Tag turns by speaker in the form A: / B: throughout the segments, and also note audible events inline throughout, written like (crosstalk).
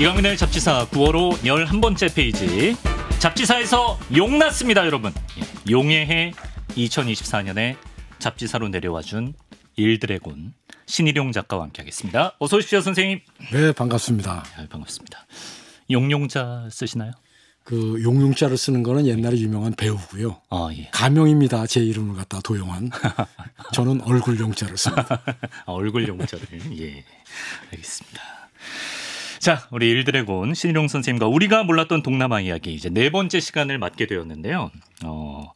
A: 이광민의 잡지사 9월호 11번째 페이지 잡지사에서 용 났습니다 여러분 예, 용해해 2024년에 잡지사로 내려와 준 일드래곤 신일용 작가와 함께하겠습니다 어서 오십시오 선생님 네 반갑습니다 네, 반갑습니다 용용자 쓰시나요? 그
B: 용용자를 쓰는 거는 옛날에 유명한 배우고요. 아, 예. 가명입니다. 제 이름을 갖다 도용한.
A: 저는 얼굴 용자를 씁니다. (laughs) 아, 얼굴 용자를. 예. 알겠습니다. 자, 우리 일드래곤 신희룡 선생님과 우리가 몰랐던 동남아 이야기 이제 네 번째 시간을 맞게 되었는데요. 어,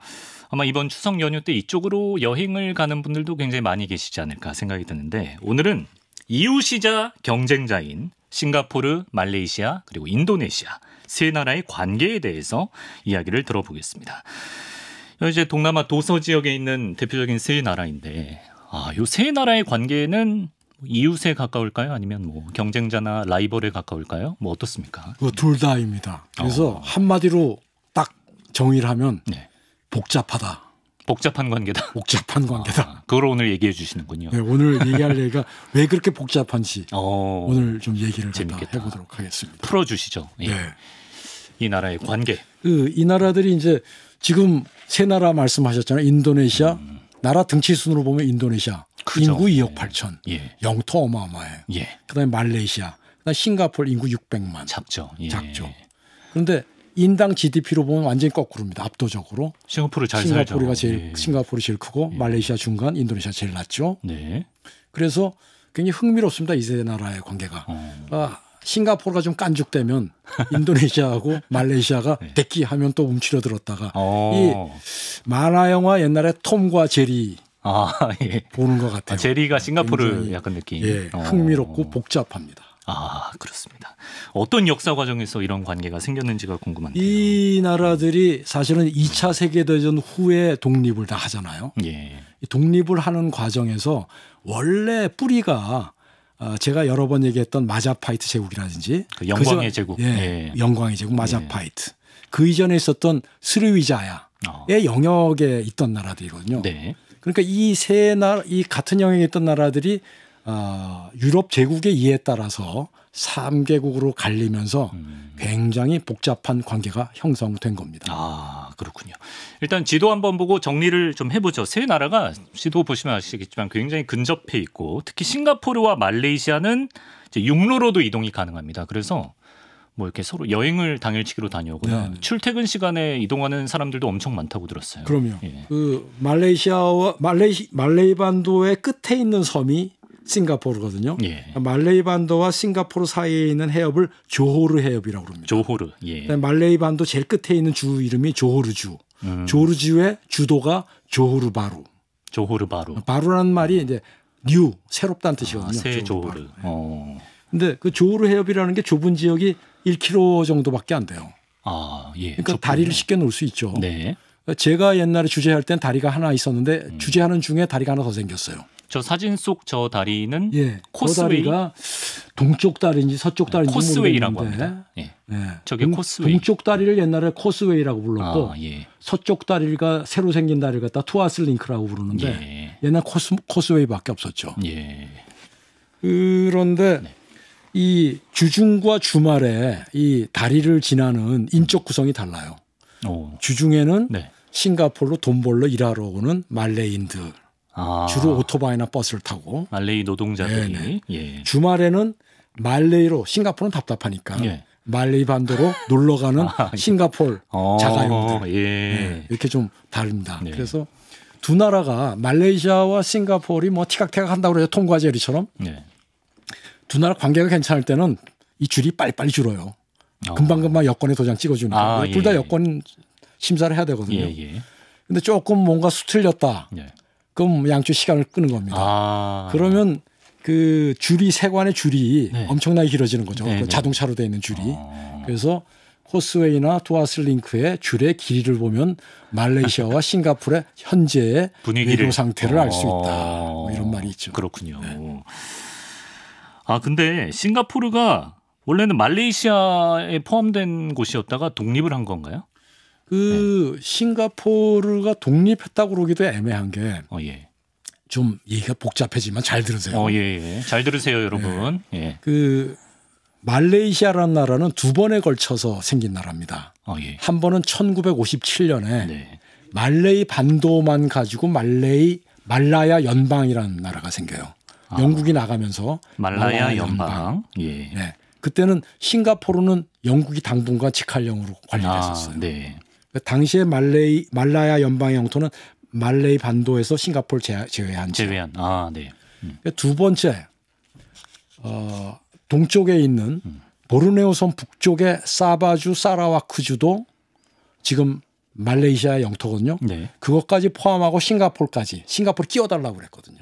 A: 아마 이번 추석 연휴 때 이쪽으로 여행을 가는 분들도 굉장히 많이 계시지 않을까 생각이 드는데 오늘은 이웃이자 경쟁자인 싱가포르, 말레이시아 그리고 인도네시아 세 나라의 관계에 대해서 이야기를 들어보겠습니다. 어, 이제 동남아 도서 지역에 있는 대표적인 세 나라인데 아, 요 세 나라의 관계는 이웃에 가까울까요? 아니면 뭐 경쟁자나 라이벌에 가까울까요? 뭐 어떻습니까?
B: 그 둘 다입니다. 그래서 어. 한마디로 딱 정의를 하면 네. 복잡하다. 복잡한 관계다. 복잡한
A: 관계다. 아, 그걸 오늘 얘기해 주시는군요. 네, 오늘 얘기할
B: 얘기가 (laughs) 왜 그렇게 복잡한지
A: 어, 오늘 좀
B: 얘기를 재밌겠다. 해보도록 하겠습니다.
A: 풀어주시죠. 예. 네. 이 나라의 관계.
B: 그, 이 나라들이 이제 지금 세 나라 말씀하셨잖아요. 인도네시아. 음. 나라 등치 순으로 보면 인도네시아. 그죠. 인구 2억 8천. 예. 영토 어마어마해요. 예. 그다음에 말레이시아, 그다음에 싱가폴 인구 600만. 작죠. 예. 작죠. 그런데 인당 GDP로 보면 완전히 거꾸로입니다. 압도적으로.
A: 싱가포르 잘 싱가포르가 살죠.
B: 제일 예. 싱가포르 제일 크고 예. 말레이시아 중간, 인도네시아 제일 낮죠. 네. 그래서 굉장히 흥미롭습니다. 이 세 나라의 관계가. 어. 아, 싱가포르가 좀 깐죽되면 (laughs) 인도네시아하고 말레이시아가 네. 대끼하면 또 움츠려들었다가
A: 어. 이
B: 만화 영화 옛날에 톰과 제리
A: 아, (laughs) 예. 보는 것 같아요. 아, 제리가 네, 싱가포르 약간 느낌. 예, 어.
B: 흥미롭고 어. 복잡합니다.
A: 아 그렇습니다. 어떤 역사 과정에서 이런 관계가 생겼는지가 궁금한데요.
B: 이 나라들이 사실은 2차 세계대전 후에 독립을 다 하잖아요. 예. 독립을 하는 과정에서 원래 뿌리가 아, 제가 여러 번 얘기했던 마자파이트 제국이라든지 그 영광의 그 제국, 예, 예. 영광의 제국 예. 마자파이트 예. 그 이전에 있었던 스르위자야의 어. 영역에 있던 나라들이거든요. 네. 그러니까 이 세 나라, 이 같은 영역에 있던 나라들이 어, 유럽 제국의 이에 따라서 3개국으로 갈리면서 음. 굉장히 복잡한 관계가 형성된
A: 겁니다. 아, 그렇군요. 일단 지도 한번 보고 정리를 좀 해보죠. 세 나라가 지도 보시면 아시겠지만 굉장히 근접해 있고 특히 싱가포르와 말레이시아는 육로로도 이동이 가능합니다. 그래서 뭐 이렇게 서로 여행을 당일치기로 다녀오거나 네, 네. 출퇴근 시간에 이동하는 사람들도 엄청 많다고 들었어요. 그럼요.
B: 예. 그 말레이시아와 말레이 말레이 반도의 끝에 있는 섬이 싱가포르거든요. 예. 그러니까 말레이 반도와 싱가포르 사이에 있는 해협을 조호르 해협이라고 합니다. 조호르. 예. 말레이 반도 제일 끝에 있는 주 이름이 조호르주. 음. 조호르주의 주도가 조호르바루. 조호르바루. 바루라는 말이 이제 뉴 새롭다는 뜻이거든요. 아, 새
A: 조호르. 조호르. 어.
B: 근데 그 조호르 해협이라는 게 좁은 지역이 1kg 정도밖에 안 돼요.
A: 아, 예.
B: 그러니까 좋군요. 다리를 쉽게 놓을 수 있죠. 네. 제가 옛날에 주제할 땐 다리가 하나 있었는데 음. 주제하는 중에 다리가 하나 더 생겼어요.
A: 저 사진 속 저 다리는 예, 그 코스웨이 그 다리가
B: 동쪽 다리인지 서쪽 네, 다리인지 코스웨이라고 모르겠는데.
A: 합니다. 예. 예. 저게 동, 코스웨이.
B: 동쪽 다리를 옛날에 코스웨이라고 불렀고 아, 예. 서쪽 다리가 새로 생긴 다리를 갖다 투아슬링크라고 부르는데 예. 옛날 코스, 코스웨이밖에 없었죠. 예. 그런데 네. 이 주중과 주말에 이 다리를 지나는 인적 구성이 달라요. 오. 주중에는 네. 싱가폴로 돈 벌러 일하러 오는 말레이인들 아. 주로 오토바이나 버스를 타고
A: 말레이 노동자들이 네, 네. 예.
B: 주말에는 말레이로 싱가포르는 답답하니까 예. 말레이 반대로 놀러 가는 (laughs) 아, 예. 싱가폴 어, 자가용들
A: 예. 네,
B: 이렇게 좀 다릅니다. 네. 그래서 두 나라가 말레이시아와 싱가폴이 뭐 티각태각한다고 그래요 통과제리처럼. 네. 두 나라 관계가 괜찮을 때는 이 줄이 빨리빨리 줄어요. 금방금방 아. 여권에 도장 찍어주니까. 아, 둘다 예. 여권 심사를 해야 되거든요. 예, 예. 근데 조금 뭔가 수틀렸다. 예. 그럼 양쪽 시간을 끄는 겁니다.
A: 아.
B: 그러면 그 줄이 세관의 줄이 네. 엄청나게 길어지는 거죠. 네, 그 네. 자동차로 되어 있는 줄이. 아. 그래서 호스웨이나 투아슬링크의 줄의 길이를 보면 말레이시아와 (laughs) 싱가포르의 현재의 분위기
A: 상태를 알 수 있다. 어. 뭐 이런 말이 있죠. 그렇군요. 네. 아 근데 싱가포르가 원래는 말레이시아에 포함된 곳이었다가 독립을 한 건가요?
B: 그 네. 싱가포르가 독립했다고 그러기도 애매한 게. 어, 예. 좀 얘기가 복잡해지만 잘 들으세요. 어,
A: 예, 예. 잘 들으세요, 여러분. 예. 예.
B: 그 말레이시아라는 나라는 두 번에 걸쳐서 생긴 나라입니다. 어, 예. 한 번은 1957년에 네. 말레이 반도만 가지고 말레이 말라야 연방이라는 나라가 생겨요. 아. 영국이 나가면서
A: 말라야 연방. 연방. 예. 네.
B: 그때는 싱가포르는 영국이 당분간 직할령으로
A: 관리됐었어요. 아, 네.
B: 그 당시에 말레이 말라야 연방의 영토는 말레이 반도에서 싱가포르 제외한
A: 제외한. 아, 네.
B: 음. 그 두 번째 어, 동쪽에 있는 음. 보르네오섬 북쪽의 사바주 사라와크주도 지금 말레이시아 영토거든요. 네. 그것까지 포함하고 싱가폴까지 싱가포르 끼워달라고 그랬거든요.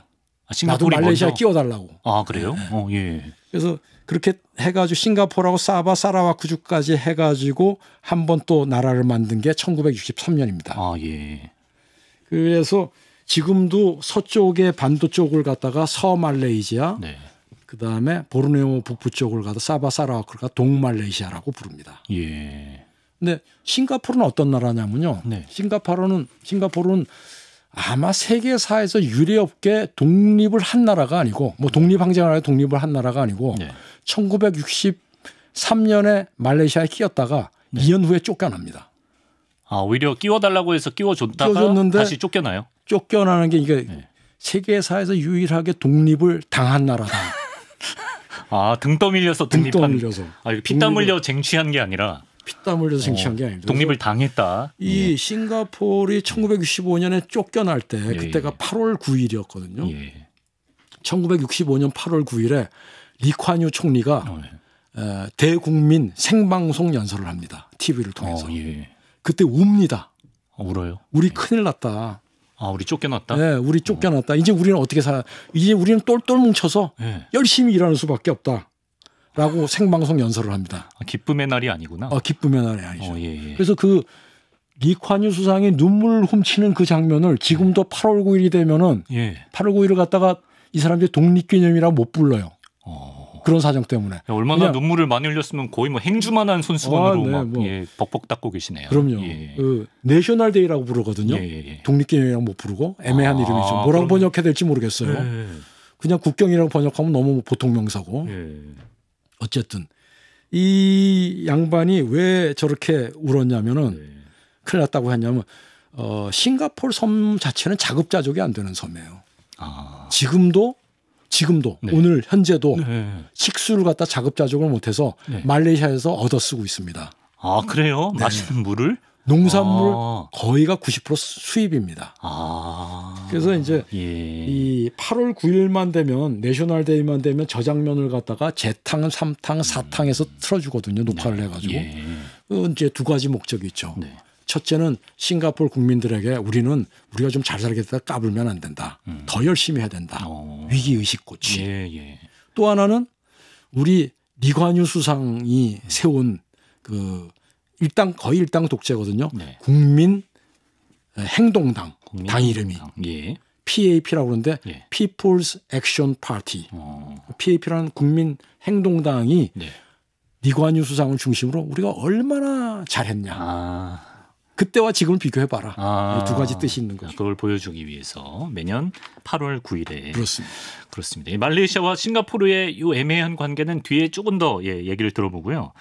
B: 아, 나도 말레이시아 먼저? 끼워달라고.
A: 아 그래요? 네. 어, 예.
B: 그래서 그렇게 해가지고 싱가포르하고 사바 사라와쿠주까지 해가지고 한번또 나라를 만든 게 1963년입니다. 아 예. 그래서 지금도 서쪽의 반도 쪽을 갖다가 서말레이시아, 네. 그 다음에 보르네오 북부 쪽을 가다 사바 사라와크가 동말레이시아라고 부릅니다. 예. 근데 싱가포르는 어떤 나라냐면요. 네. 싱가포르는 싱가포르는 아마 세계사에서 유례없게 독립을 한 나라가 아니고 뭐 독립항쟁을 하여 독립을 한 나라가 아니고 네. 1963년에 말레이시아에 끼었다가 네. 2년 후에 쫓겨납니다.
A: 아 오히려 끼워달라고 해서 끼워줬다가 끼워줬는데 다시 쫓겨나요?
B: 쫓겨나는 게 이게 네. 세계사에서 유일하게 독립을 당한 나라다.
A: (laughs) 아등 떠밀려서 등 떠밀려서. 아피땀 흘려 쟁취한 게 아니라. 피땀
B: 흘려서 생취한게 어, 아닙니다.
A: 독립을 당했다.
B: 이 예. 싱가포르이 1965년에 쫓겨날 때 예, 그때가 예. 8월 9일이었거든요. 예. 1965년 8월 9일에 리콴유 총리가 어, 예. 에, 대국민 생방송 연설을 합니다. TV를 통해서. 어, 예. 그때 웁니다. 어, 울어요. 우리 큰일 났다. 아, 우리 쫓겨났다. 네, 우리 쫓겨났다. 이제 우리는 어떻게 살아? 이제 우리는 똘똘 뭉쳐서 열심히 일하는 수밖에 없다. 라고 생방송 연설을 합니다.
A: 아, 기쁨의 날이 아니구나. 아,
B: 기쁨의 날이 아니죠. 어, 예, 예. 그래서 그 리콴유 수상이 눈물 훔치는 그 장면을 지금도 8월 9일이 되면은 예. 8월 9일을 갖다가 이 사람들이 독립기념이라 고못 불러요. 어... 그런 사정 때문에.
A: 얼마나 그냥... 눈물을 많이 흘렸으면 거의 뭐 행주만한 손수건으로 아, 네, 막 뭐... 예, 벅벅 닦고 계시네요.
B: 그럼요. 예. 그 내셔널 데이라고 부르거든요. 예, 예, 예. 독립기념이라고 못 부르고 애매한 아, 이름이죠. 뭐라고 그럼... 번역해야 될지 모르겠어요. 예, 그냥 국경이라고 번역하면 너무 뭐 보통 명사고. 어쨌든 이 양반이 왜 저렇게 울었냐면은 네. 큰일 났다고 했냐면 어, 싱가폴 섬 자체는 자급자족이 안 되는 섬이에요. 아. 지금도 지금도 네. 오늘 현재도 네. 식수를 갖다 자급자족을 못해서 네. 말레이시아에서 얻어 쓰고 있습니다.
A: 아 그래요? 네. 마시는 물을?
B: 농산물 아. 거의가 90% 수입입니다. 아. 그래서 이제 예. 이 8월 9일만 되면 내셔널데이만 되면 저 장면을 갖다가 재탕, 삼탕, 사탕에서 음. 틀어주거든요. 녹화를 네. 해가지고 예. 그 이제 두 가지 목적이 있죠. 네. 첫째는 싱가폴 국민들에게 우리는 우리가 좀 잘 살겠다 까불면 안 된다. 음. 더 열심히 해야 된다. 어. 위기 의식 고치. 예. 예. 또 하나는 우리 리관유 수상이 세운 그 일당 거의 일당 독재거든요. 네. 국민 행동당 국민 당 이름이 예. PAP라고 그러는데 예. People's Action Party. 어. PAP라는 국민 행동당이 네. 니관유 수상을 중심으로 우리가 얼마나 잘했냐. 아.
A: 그때와 지금을 비교해봐라. 아, 두 가지 뜻이 있는 거죠. 그걸 보여주기 위해서 매년 8월 9일에 그렇습니다. 그렇습니다. 말레이시아와 싱가포르의 이 애매한 관계는 뒤에 조금 더 예, 얘기를 들어보고요.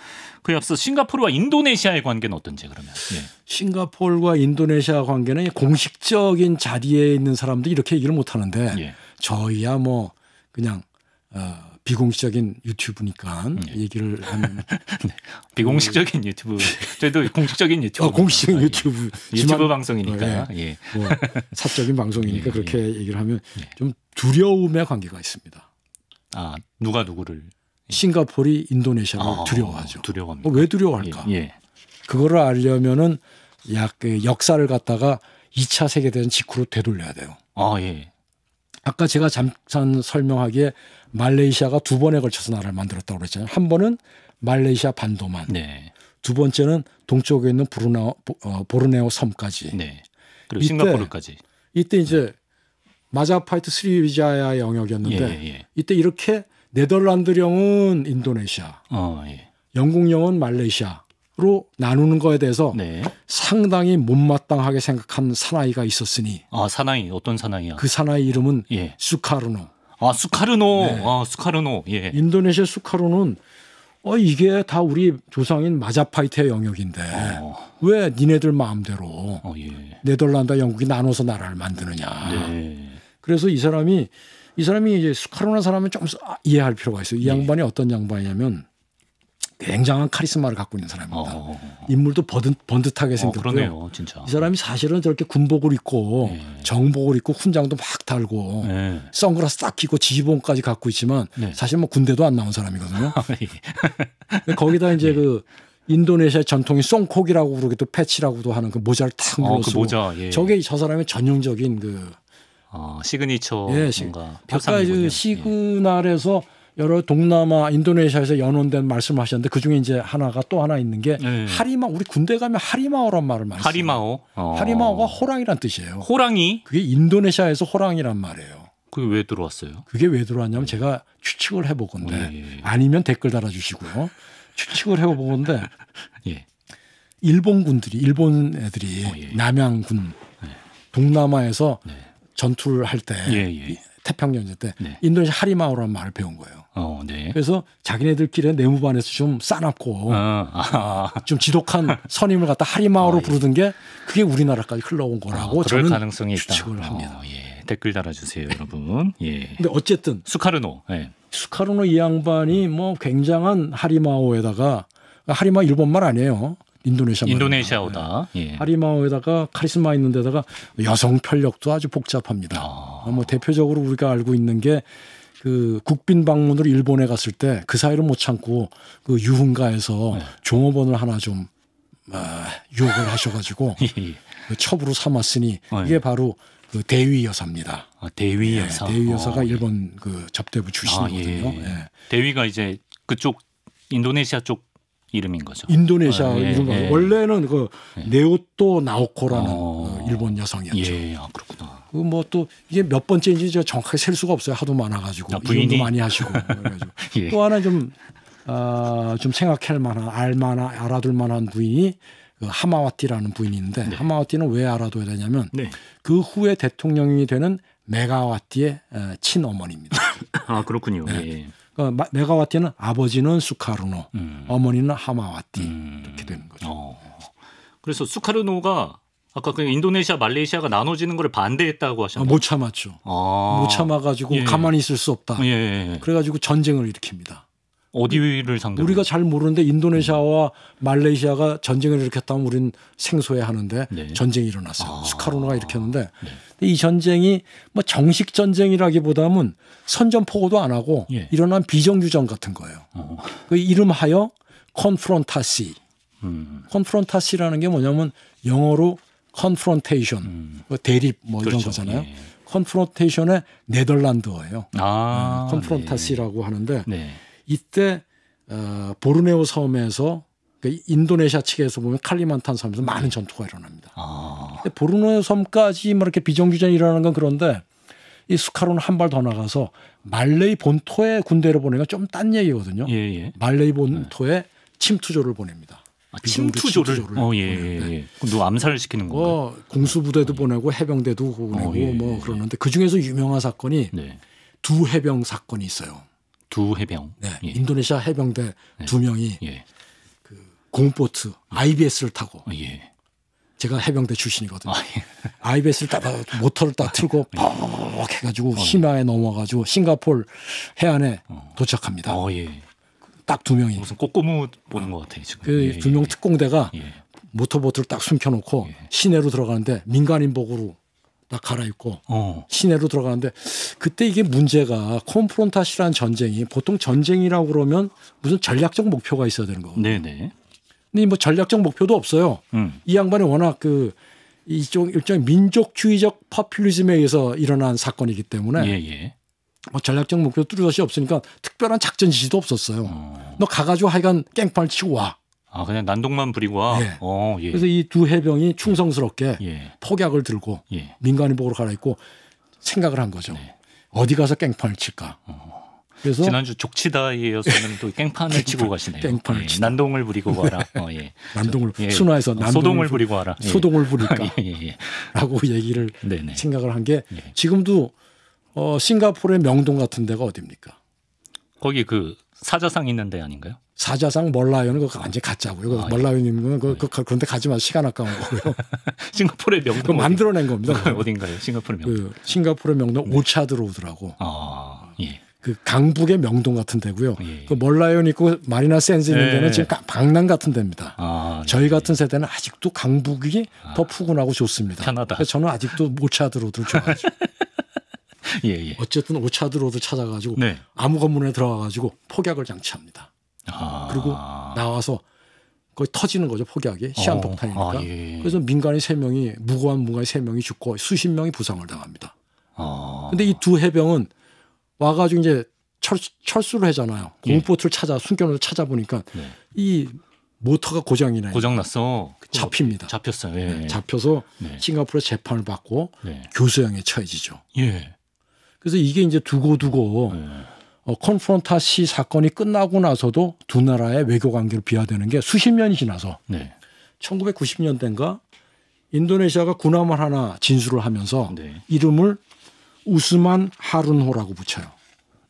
A: 그에 앞서 싱가포르와 인도네시아의 관계는 어떤지 그러면. 예.
B: 싱가포르와 인도네시아 관계는 공식적인 자리에 있는 사람들이 이렇게 얘기를 못 하는데 예. 저희야 뭐 그냥 어, 비공식적인 유튜브니까 네. 얘기를 하면 (laughs) 네. 비공식적인
A: 유튜브 저희도 공식적인 유튜브 어, 공식적인 아, 예.
B: 유튜브 유튜브 방송이니까 어, 예. 예. 뭐 사적인 방송이니까 (laughs) 예, 그렇게 예. 얘기를 하면 좀 두려움의 관계가 있습니다.
A: 아 누가 누구를
B: 싱가포르 인도네시아를 아, 두려워하죠. 두려워합니다. 어, 왜 두려워할까? 그거를 알려면은 약 그 역사를 갖다가 2차 세계대전 직후로 되돌려야 돼요. 아 예. 아까 제가 잠깐 설명하기에 말레이시아가 두 번에 걸쳐서 나라를 만들었다고 그랬잖아요. 한 번은 말레이시아 반도만. 네. 두 번째는 동쪽에 있는 부르나 어, 보르네오 섬까지. 네.
A: 그리고 이때, 싱가포르까지. 이때
B: 이제 마자파이트 스리비자야 영역이었는데 예, 예. 예. 이때 이렇게 네덜란드령은 인도네시아, 어, 예. 영국령은 말레이시아, 로 나누는 거에 대해서 네. 상당히 못마땅하게 생각한 사나이가 있었으니
A: 아 사나이 어떤 사나이야? 그
B: 사나이 이름은 예. 수카르노.
A: 아 수카르노. 네. 아 수카르노. 예.
B: 인도네시아 수카르노는 어 이게 다 우리 조상인 마자파이트의 영역인데 어. 왜 니네들 마음대로 어, 예. 네덜란드 영국이 나눠서 나라를 만드느냐. 네. 그래서 이 사람이 이 사람이 이제 수카르노 사람은 좀 아, 이해할 필요가 있어요. 이 예. 양반이 어떤 양반이냐면 굉장한 카리스마를 갖고 있는 사람입니다. 어. 어, 어, 어. 인물도 번듯, 번듯하게 생겼고요. 어, 그러네요, 진짜. 이 사람이 사실은 저렇게 군복을 입고 네. 정복을 입고 훈장도 막 달고 네. 선글라스 딱 끼고 지휘봉까지 갖고 있지만 네. 사실 뭐 군대도 안 나온 사람이거든요. (laughs) 예. 거기다 이제 그 인도네시아 전통인 송콕이라고 부르기 또 패치라고도 하는 그 모자를 탁 그 눌러쓰고 어, 그모 예. 저게 저 사람의 전형적인 그
A: 어, 시그니처 예, 뭔가 아까
B: 그 시그널에서 예. 여러 동남아 인도네시아에서 연원된 말씀하셨는데 을그 중에 이제 하나가 또 하나 있는 게 네. 하리마 우리 군대 가면 하리마오란 말을 많이 하리마오.
A: 어. 하리마오가
B: 호랑이란 뜻이에요. 호랑이? 그게 인도네시아에서 호랑이란 말이에요.
A: 그게 왜 들어왔어요?
B: 그게 왜 들어왔냐면 네. 제가 추측을 해보건데 어, 예, 예. 아니면 댓글 달아주시고요. 추측을 해보건데 (laughs) 예. 일본군들이 일본 애들이 어, 예, 남양군 네. 동남아에서 네. 전투를 할때 태평양전 때 네. 인도네시아 하리마오라는 말을 배운 거예요. 어, 네. 그래서 자기네들끼리 내무반에서 좀 싸납고 어, 아, 아. (laughs) 좀 지독한 선임을 갖다 하리마오로 어, 예. 부르던 게 그게 우리나라까지 흘러온 거라고
A: 어, 저는 가능성이 추측을 있다. 합니다. 어, 예. 댓글 달아주세요, 여러분. 예. 근데 어쨌든 수카르노. 예.
B: 수카르노 이 양반이 뭐 굉장한 하리마오에다가 하리마 일본말 아니에요. 인도네시아
A: 인도네시아오다. 예. 예.
B: 하리마오에다가 카리스마 있는 데다가 여성 편력도 아주 복잡합니다. 아. 어, 뭐 대표적으로 우리가 알고 있는 게 그 국빈 방문으로 일본에 갔을 때 그 사이를 못 참고 그 유흥가에서 네. 종업원을 하나 좀 아, 유혹을 하셔가지고 (laughs) 예, 예. 그 첩으로 삼았으니 어, 예. 이게 바로 그 대위 여사입니다. 아, 대위 여사. 예, 대위 여사가 어, 일본 그 접대부 출신이거든요. 아,
A: 예. 예. 대위가 이제 그쪽 인도네시아 쪽 이름인 거죠. 인도네시아 아, 어, 이름
B: 원래는 그 네오토 나오코라는 어, 그 일본 여성이었죠. 예, 아, 그렇구나. 그뭐 또 이게 몇 번째인지 제가 정확하게 셀 수가 없어요. 하도 많아가지고 아, 부인도 많이 하시고 (laughs) 예. 또 하나 좀좀 어, 아, 좀 생각할 만한 알만한 알아둘 만한 부인이 그 하마와티라는 부인이 있는데 네. 하마와티는 왜 알아둬야 되냐면 네. 그 후에 대통령이 되는 메가와티의 어, 친어머니입니다.
A: (laughs) 아 그렇군요. 네. 예.
B: 그 메가와티는 아버지는 수카르노, 음. 어머니는 하마와티 음. 이렇게
A: 되는 거죠. 어. 그래서 수카르노가 아까 그 인도네시아, 말레이시아가 나눠지는 걸 반대했다고 하셨나요? 아, 못
B: 참았죠. 아. 못 참아가지고 예. 가만히 있을 수 없다. 예. 예, 예. 그래가지고 전쟁을 일으킵니다.
A: 어디를 상대로? 우리가
B: 잘 모르는데 인도네시아와 음. 말레이시아가 전쟁을 일으켰다면 우린 생소해 하는데 네. 전쟁이 일어났어요. 아. 수카로노가 일으켰는데 네. 이 전쟁이 뭐 정식 전쟁이라기보다는 선전포고도 안 하고 예. 일어난 비정규전 같은 거예요. 어. 그 이름하여 컨프론타시. 음. 컨프론타시라는 게 뭐냐면 영어로 컨프론테이션, 음. 뭐 대립 뭐 그렇죠. 이런 거잖아요. 네. 예. 컨프론테이션의 네덜란드어예요.
A: 아,
B: 컨프론타시라고 음, 예. 하는데 네. 이때 어, 보르네오 섬에서 그러니까 인도네시아 측에서 보면 칼리만탄 섬에서 많은 네. 전투가 일어납니다. 아. 근데 보르네오 섬까지 뭐 이렇게 비정규전이 일어나는 건 그런데 이수카로는한 발 더 나가서 말레이 본토에 군대를 보내니까 좀딴 얘기거든요. 예, 예. 말레이 네. 본토에 네. 침투조를 보냅니다.
A: 아, 침투조를 어, 예, 보내는데. 예, 예. 네. 누 암살을 시키는 거예
B: 어, 공수부대도 어, 보내고 해병대도 어, 보내고 예, 뭐 예, 예. 그러는데 그 중에서 유명한 사건이 네. 두 해병 사건이 있어요.
A: 두 해병.
B: 네. 예. 인도네시아 해병대 네. 두 명이 그 공보트 IBS를 타고 어, 제가 해병대 출신이거든요. 아, 예. IBS를 따다 모터를 따 틀고 퍽 해가지고 심야에 넘어가지고 싱가폴 해안에 도착합니다. 어, 예. 딱두 명이 무슨 꼬꼬무
A: 보는 것 같아요 지금 그 두명
B: 예, 예, 특공대가 예. 모터보트를 딱 숨겨놓고 예. 시내로 들어가는데 민간인복으로 딱 갈아입고 어. 시내로 들어가는데 그때 이게 문제가 콤프론타시라는 전쟁이 보통 전쟁이라고 그러면 무슨 전략적 목표가 있어야 되는 거거든요. 네네. 네. 근데 뭐 전략적 목표도 없어요. 음. 이 양반이 워낙 그 이쪽 일종의 민족주의적 퍼퓰리즘에 의해서 일어난 사건이기 때문에 예예.
A: 예. 뭐 전략적
B: 목표 뚜렷이 없으니까 특별한 작전 지시도 없었어요. 어. 너 가가지고 하여간 깽판 을 치고 와.
A: 아 그냥 난동만 부리고 와. 예. 어, 예. 그래서
B: 이 두 해병이 예. 충성스럽게 예. 폭약을 들고 예. 민간인복으로 갈아입고 생각을 한 거죠. 네. 어디 가서 깽판을 칠까. 어.
A: 그래서 지난주 족치다이어서는또 깽판을 치고 가시네요. 깽판을 예. 난동을 부리고 와라. (laughs) 어, 예. 난동을 저, 예. 순화해서 난동을 소동을 부리고 와라. 소동을 부릴까.
B: (laughs) 라고 얘기를 네네. 네. 생각을 한 게 지금도 어, 싱가포르의 명동 같은 데가 어딥니까?
A: 거기 그 사자상 있는 데 아닌가요?
B: 사자상 멀라요는 그거 완전 가짜고요. 아, 멀라요님은 예. 그, 그, 그, 런데 가지 마 시간 아까운 거고요. (laughs)
A: 싱가포르의 명동 만들어낸 겁니다. 어딘가요? 싱가포르 명동. 그
B: 싱가포르 명동 네. 오차 들어오더라고. 아 예. 그 강북의 명동 같은 데고요. 예. 그멀라이 있고 마리나 센즈 있는 네. 데는 예. 지금 강남 같은 데입니다. 아, 네. 저희 같은 세대는 아직도 강북이 아, 더 푸근하고 좋습니다. 편하다. 저는 아직도 모차드로들 좋아죠 (laughs) (laughs) 예, 예. 어쨌든 오차드로도 찾아가지고 네. 아무 건물에 들어가가지고 폭약을 장치합니다. 아. 그리고 나와서 거의 터지는 거죠 폭약이 시한폭탄이니까. 어. 아, 예. 그래서 민간인 세 명이 무고한 민관인세 명이 죽고 수십 명이 부상을 당합니다. 그런데이두 아. 해병은 와가지고 이제 철, 철수를 하잖아요. 예. 공포트를 찾아 숨겨놓을 찾아보니까 네. 이 모터가 고장이 나요. 고장
A: 났어. 그 잡힙니다. 잡혔어요. 예. 네,
B: 잡혀서 네. 싱가포르 재판을 받고 네. 교수형에 처해지죠. 예. 그래서 이게 이제 두고두고 네. 어, 컨프론타시 사건이 끝나고 나서도 두 나라의 외교 관계를 비하되는 게 수십 년이 지나서 네. 1990년대인가 인도네시아가 군함을 하나 진술을 하면서 네. 이름을 우스만 하룬호라고 붙여요.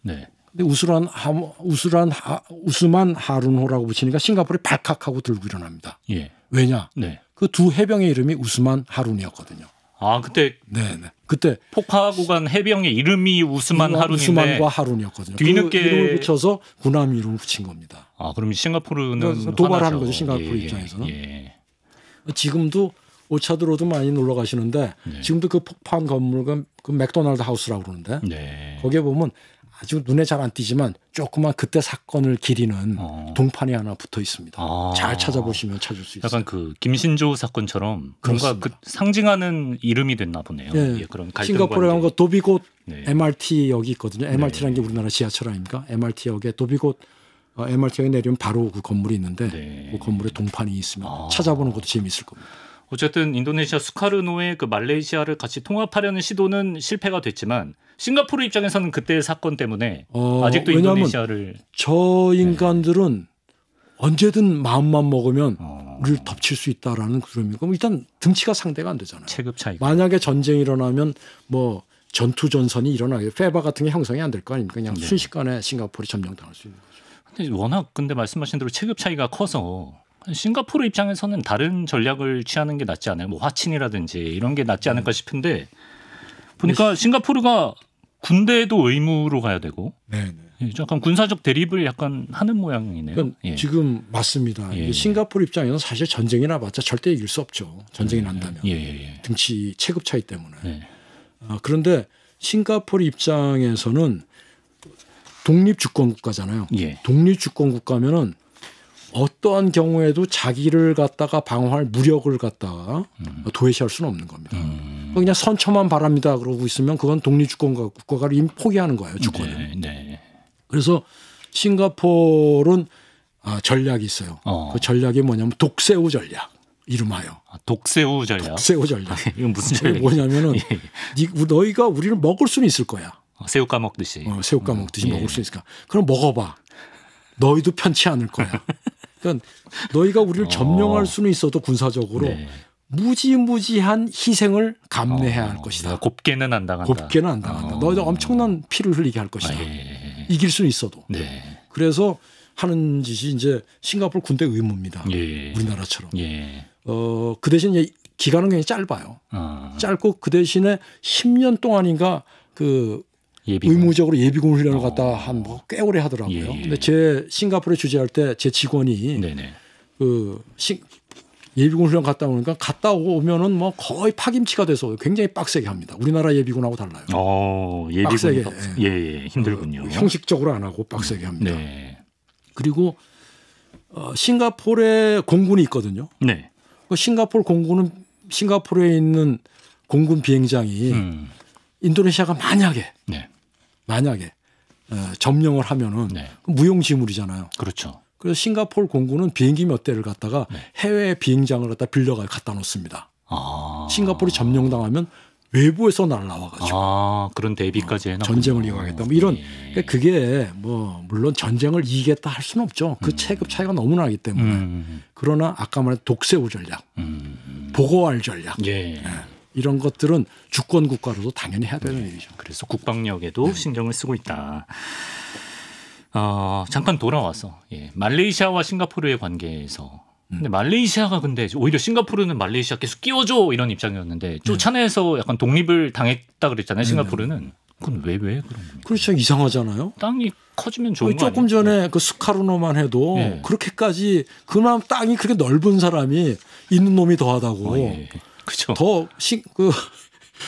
B: 네. 근데 우스란 하, 우스란 하, 우스만 하룬호라고 붙이니까 싱가포르이 발칵하고 들고 일어납니다. 예. 왜냐? 네. 그 두 해병의 이름이 우스만 하룬이었거든요.
A: 아 그때 네네 네. 그때 폭파하고 간 해병의 이름이 우스만 하루인데 우스만과 하룬이었거든요. 그 뒤늦게 그 이름을 붙여서 군함 이름 을 붙인 겁니다. 아 그럼 싱가포르는 그러니까 도발하는 거죠 싱가포르 예, 예, 입장에서는. 예. 지금도
B: 오차드로도 많이 놀러 가시는데 네. 지금도 그 폭파한 건물과 그 맥도날드 하우스라고 그러는데 네. 거기에 보면 아주 눈에 잘 안 띄지만 조그만 그때 사건을 기리는 어. 동판이 하나 붙어 있습니다. 아. 잘 찾아보시면 찾을 수 있어요.
A: 약간 그 김신조 사건처럼 그 뭔가 그 상징하는 이름이 됐나 보네요. 네. 예, 그런 싱가포르에 온거
B: 그 도비곳 네. MRT 역이 있거든요. MRT라는 네. 게 우리나라 지하철 아닙니까? MRT 역에 도비곳 어, MRT 역에 내리면 바로 그 건물이 있는데 네. 그 건물에 동판이 있으면 아. 찾아보는 것도 재미있을 겁니다.
A: 어쨌든 인도네시아 수카르노의 그 말레이시아를 같이 통합하려는 시도는 실패가 됐지만 싱가포르 입장에서는 그때의 사건 때문에
B: 어, 아직도 인도네시아를 저 인간들은 언제든 마음만 먹으면 어. 를 덮칠 수 있다라는 그런 그럼 뭐 일단 등치가 상대가 안 되잖아요. 체급 차이. 만약에 전쟁이 일어나면 뭐 전투 전선이 일어나게 페바 같은 게 형성이 안 될 거 아닙니까? 그냥 네. 순식간에 싱가포르 점령당할 수 있는 거죠.
A: 근데 워낙 근데 말씀하신 대로 체급 차이가 커서 싱가포르 입장에서는 다른 전략을 취하는 게 낫지 않아요? 뭐 화친이라든지 이런 게 낫지 않을까 음. 싶은데 보니까 네. 싱가포르가 군대도 에 의무로 가야 되고. 네. 네. 예, 약간 군사적 대립을 약간 하는 모양이네요.
B: 그러니까 예. 지금 맞습니다. 예. 예. 싱가포르 입장에서는 사실 전쟁이 나봤자 절대 이길 수 없죠. 전쟁이 네, 네. 난다면 예, 등치 체급 차이 때문에. 아, 그런데 싱가포르 입장에서는 독립 주권 국가잖아요. 독립 주권 국가면은 어떠한 경우에도 자기를 갖다가 방어할 무력을 갖다가 음. 도외시할 수는 없는 겁니다. 음. 어, 그냥 선처만 바랍니다 그러고 있으면 그건 독립주권과 국가를 이미 포기하는 거예요 주권을. 네, 네. 그래서 싱가포르는 아, 전략이 있어요. 어. 그 전략이 뭐냐면 독세우 전략. 이름하여 아,
A: 독세우 전략. 독세우
B: 전략. (laughs) 이건 무슨 전략? 뭐냐면은 예. 예. 너희가 우리를 먹을 수는 있을 거야. 어, 새우 까먹듯이. 어, 새우 까먹듯이 음. 예. 먹을 수있을까 그럼 먹어봐. 너희도 편치 않을 거야. (laughs) 그러니까 너희가 우리를 어. 점령할 수는 있어도 군사적으로 네. 무지무지한 희생을 감내해야 할 어,
A: 것이다. 어, 곱게는 안 당한다. 곱게는
B: 안 당한다. 어. 너 엄청난 피를 흘리게 할 것이다. 아, 예. 예, 예. 이길 수는 있어도. 네. 그래서 하는 짓이 이제 싱가포르 군대 의무입니다. 예. 우리나라처럼. 예. 어, 그 대신 에 기간은 굉장히 짧아요. 아. 짧고 그 대신에 10년 동안인가 그 예비군. 의무적으로 예비군 훈련을 어. 갖다 한 뭐 꽤 오래 하더라고요. 예, 근데 제 싱가포르에 주재할 때 제 직원이 네네. 그 싱, 예비군 훈련 갔다 오니까 갔다 오면은 뭐 거의 파김치가 돼서 굉장히 빡세게 합니다. 우리나라 예비군하고 달라요.
A: 어, 예비군 빡 예. 예, 예, 힘들군요. 어,
B: 형식적으로 안 하고 빡세게 음,
A: 합니다. 네.
B: 그리고 어, 싱가포르에 공군이 있거든요. 네. 그 싱가포르 공군은 싱가포르에 있는 공군 비행장이 음. 인도네시아가 만약에 네. 만약에 어, 점령을 하면은 네. 무용지물이잖아요. 그렇죠. 그래서 싱가폴 공군은 비행기 몇 대를 갖다가 네. 해외 비행장을 갖다 빌려가 갖다 놓습니다. 아. 싱가폴이 점령당하면 외부에서 날라와가지고
A: 아, 그런 대비까지 어,
B: 전쟁을 이용하겠다 뭐 이런 네. 그러니까 그게뭐 물론 전쟁을 이기겠다 할 수는 없죠 그 음. 체급 차이가 너무 나기 때문에 음, 음, 음. 그러나 아까 말한 독세우 전략 음, 음. 보고할
A: 전략 예. 예. 이런 것들은 주권 국가로도 당연히 해야 되는 네. 일이죠 그래서 국방력에도 네. 신경을 쓰고 있다. 어, 잠깐 돌아와서 예, 말레이시아와 싱가포르의 관계에서 근데 음. 말레이시아가 근데 오히려 싱가포르는 말레이시아 계속 끼워줘 이런 입장이었는데 쫓아내서 음. 약간 독립을 당했다 그랬잖아요 음. 싱가포르는
B: 그건 왜왜 왜 그런 거예요? 그렇죠 이상하잖아요. 땅이 커지면 좋은 거 조금 아니에요? 전에 네. 그스카르노만 해도 예. 그렇게까지 그만큼 땅이 그렇게 넓은 사람이 있는 놈이 더하다고. 어, 예. 그렇죠. 더그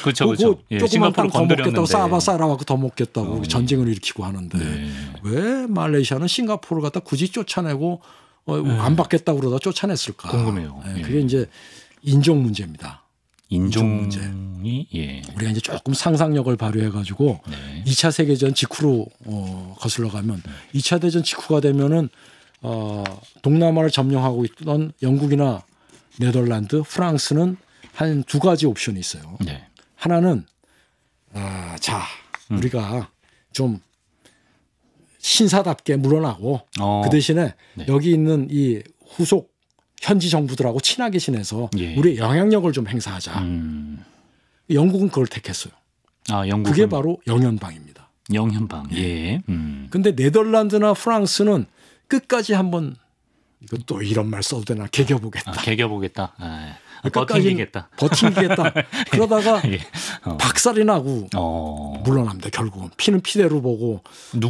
A: 그렇죠, 뭐 그렇죠. 예, 조금만 땅더 먹겠다고 싸바
B: 싸라아와고더 먹겠다고 어, 전쟁을 일으키고 하는데 네. 왜 말레이시아는 싱가포르 갖다 굳이 쫓아내고 어, 네. 안 받겠다 고 그러다 쫓아냈을까? 궁금해요. 네, 예, 그게 이제 인종 문제입니다. 인종 문제. 예. 우리가 이제 조금 상상력을 발휘해 가지고 네. 2차 세계전 직후로 어, 거슬러 가면 네. 2차 대전 직후가 되면은 어, 동남아를 점령하고 있던 영국이나 네덜란드, 프랑스는 한 두 가지 옵션이 있어요. 네. 하나는 아, 자 음. 우리가 좀 신사답게 물러나고 어. 그 대신에 네. 여기 있는 이 후속 현지 정부들하고 친하게 지내서 예. 우리 영향력을 좀 행사하자. 음. 영국은 그걸 택했어요. 아, 영국은 그게 바로 영연방입니다. 영연방. 예. 예. 음. 근데 네덜란드나 프랑스는 끝까지 한번 이건또 이런 말 써도 되나 개겨보겠다.
A: 아, 개겨보겠다. 아, 아 버티겠다. 버티겠다. (laughs) 예. 그러다가 예.
B: 어. 박살이 나고 어. 물러납니다. 결국은 피는 피대로 보고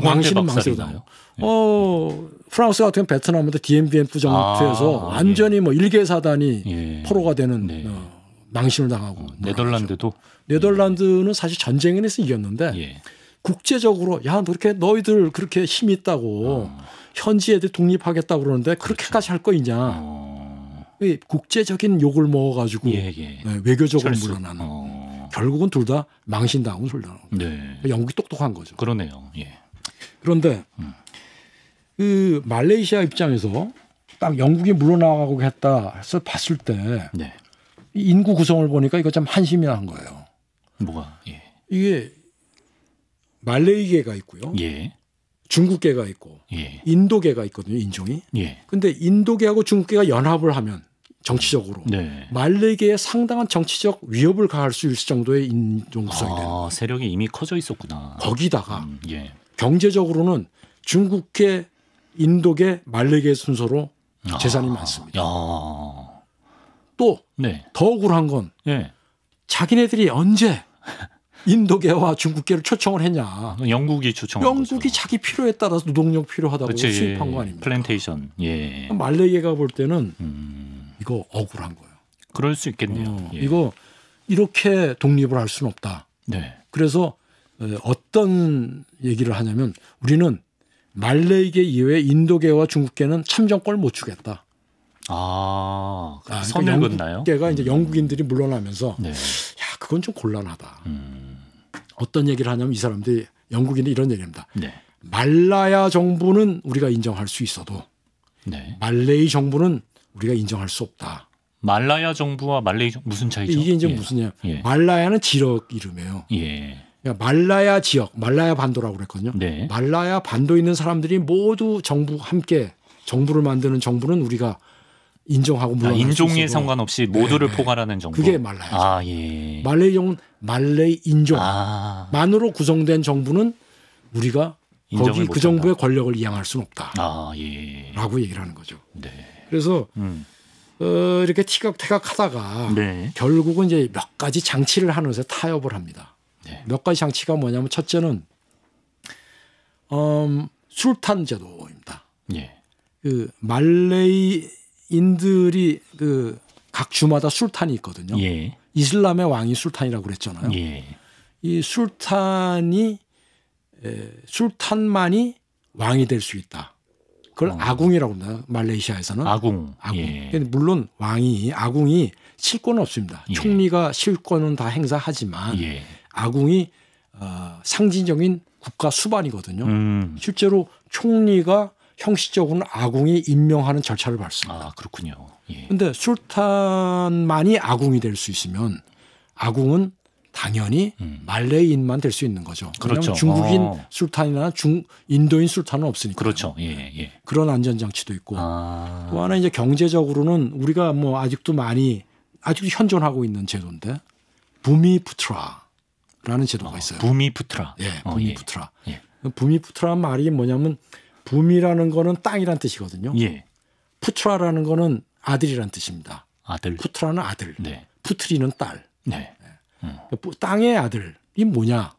B: 망신은 망신으로 나요. 예. 어 프랑스 같은 경우 베트남보다 DMBN 부정부에서 아, 예. 완전히 뭐 예. 뭐 일개 사단이 포로가 되는 네. 어, 망신을 당하고 어,
A: 네덜란드도
B: 네덜란드는 사실 전쟁에서 이겼는데 예. 국제적으로 야 그렇게 너희들 그렇게 힘이 있다고. 어. 현지 애들 독립하겠다고 그러는데 그렇게까지 할 거 있냐. 어. 국제적인 욕을 먹어가지고 예, 예. 네, 외교적으로 물러나는. 어. 결국은 둘 다 망신당하고 솔당하 네. 영국이 똑똑한 거죠. 그러네요. 예. 그런데 음. 그 말레이시아 입장에서 딱 영국이 물러나가고 했다 해서 봤을 때 네. 인구 구성을 보니까 이거 참 한심이 한 거예요.
A: 뭐가? 예.
B: 이게 말레이계가 있고요. 예. 중국계가 있고 예. 인도계가 있거든요 인종이. 예. 근데 인도계하고 중국계가 연합을 하면 정치적으로 네. 말레이계에 상당한 정치적 위협을 가할 수 있을 정도의 인종 구성이 되는 아, 세력이 이미 커져 있었구나. 거기다가 음, 예. 경제적으로는 중국계, 인도계, 말레이계 순서로 아, 재산이 많습니다.
A: 아. 또 네.
B: 더 억울한 건 네. 자기네들이 언제 (laughs) 인도계와 중국계를 초청을 했냐?
A: 영국이 초청. 영국이
B: 거죠. 자기 필요에 따라서 노동력 필요하다고 그치, 예, 수입한 거 아닙니까?
A: 플랜테이션. 예.
B: 말레이가 볼 때는 음. 이거 억울한 거예요.
A: 그럴 수 있겠네요.
B: 어, 예. 이거 이렇게 독립을 할 수는 없다. 네. 그래서 어, 어떤 얘기를 하냐면 우리는 말레이계 이외 인도계와 중국계는 참정권을 못 주겠다. 아, 아 그러니까 선을 긋나요? 영국계가 이제 음. 영국인들이 물러나면서 네. 야 그건 좀 곤란하다. 음. 어떤 얘기를 하냐면 이 사람들이 영국인이 이런 얘기입니다. 네. 말라야 정부는 우리가 인정할 수 있어도 네. 말레이 정부는 우리가 인정할 수 없다.
A: 말라야 정부와 말레이 정부 무슨 차이죠? 이게 이제 예. 무슨냐? 예.
B: 말라야는 지역 이름이에요. 예. 그러니까 말라야 지역, 말라야 반도라고 그랬거든요. 네. 말라야 반도에 있는 사람들이 모두 정부 함께 정부를 만드는 정부는 우리가 인종하고 물론 아, 인종에
A: 상관없이 네. 모두를 네. 포괄하는 정도. 그게
B: 말라야. 아, 예. 말레이종은 예. 말레이 인종만으로 아. 구성된 정부는 우리가 거기 그 정부의 권력을 이양할 수는 없다. 아, 예. 예. 라고 얘기를 하는 거죠. 네. 그래서 음. 어, 이렇게 티격태격 하다가 네. 결국은 이제 몇 가지 장치를 하는것서 타협을 합니다. 네. 몇 가지 장치가 뭐냐면 첫째는 음, 술탄 제도입니다. 예. 그 말레이 인들이 그 각 주마다 술탄이 있거든요. 예. 이슬람의 왕이 술탄이라고 그랬잖아요. 예. 이 술탄이 에, 술탄만이 왕이 될 수 있다. 그걸 어. 아궁이라고 합니다. 말레이시아에서는 아궁. 아궁. 예. 물론 왕이 아궁이 실권은 없습니다. 예. 총리가 실권은 다 행사하지만 예. 아궁이 어, 상징적인 국가 수반이거든요. 음. 실제로 총리가 형식적으로는 아궁이 임명하는 절차를 아, 밟습니다. 아 그렇군요. 그런데 예. 술탄만이 아궁이 될 수 있으면 아궁은 당연히 음. 말레이인만 될 수 있는 거죠. 그렇죠. 중국인 아. 술탄이나 중 인도인 술탄은 없으니까. 그렇죠. 예, 예. 그런 안전 장치도 있고 아. 또 하나 이제 경제적으로는 우리가 뭐 아직도 많이 아직도 현존하고 있는 제도인데 부미푸트라라는 제도가 어, 있어요. 부미푸트라. 예, 부미푸트라. 어, 예. 부미푸트라 예. 말이 뭐냐면 붐이라는 거는 땅이란 뜻이거든요. 예. 푸트라라는 거는 아들이란 뜻입니다. 아들. 푸트라는 아들. 네. 푸트리는 딸. 네. 네. 음. 그러니까 땅의 아들이 뭐냐?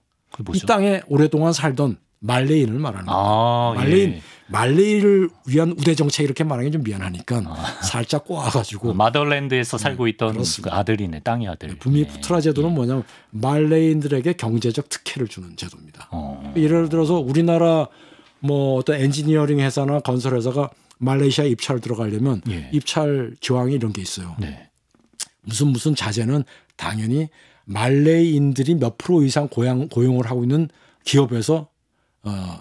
B: 이 땅에 오랫동안 살던 말레인을 말하는 거예요. 아, 말레인 예. 말레이를 위한 우대 정책 이렇게 말하는게좀 미안하니까 아. (laughs) 살짝 꼬아가지고
A: 아, 마더랜드에서 살고 있던 네, 그 아들이네
B: 땅의 아들. 네, 부미 예. 푸트라 제도는 예. 뭐냐면 말레인들에게 경제적 특혜를 주는 제도입니다. 어. 예를 들어서 우리나라 뭐 어떤 엔지니어링 회사나 건설 회사가 말레이시아 입찰 들어가려면 예. 입찰 조항이 이런 게 있어요. 네. 무슨 무슨 자재는 당연히 말레이인들이 몇 프로 이상 고양, 고용을 하고 있는 기업에서 어,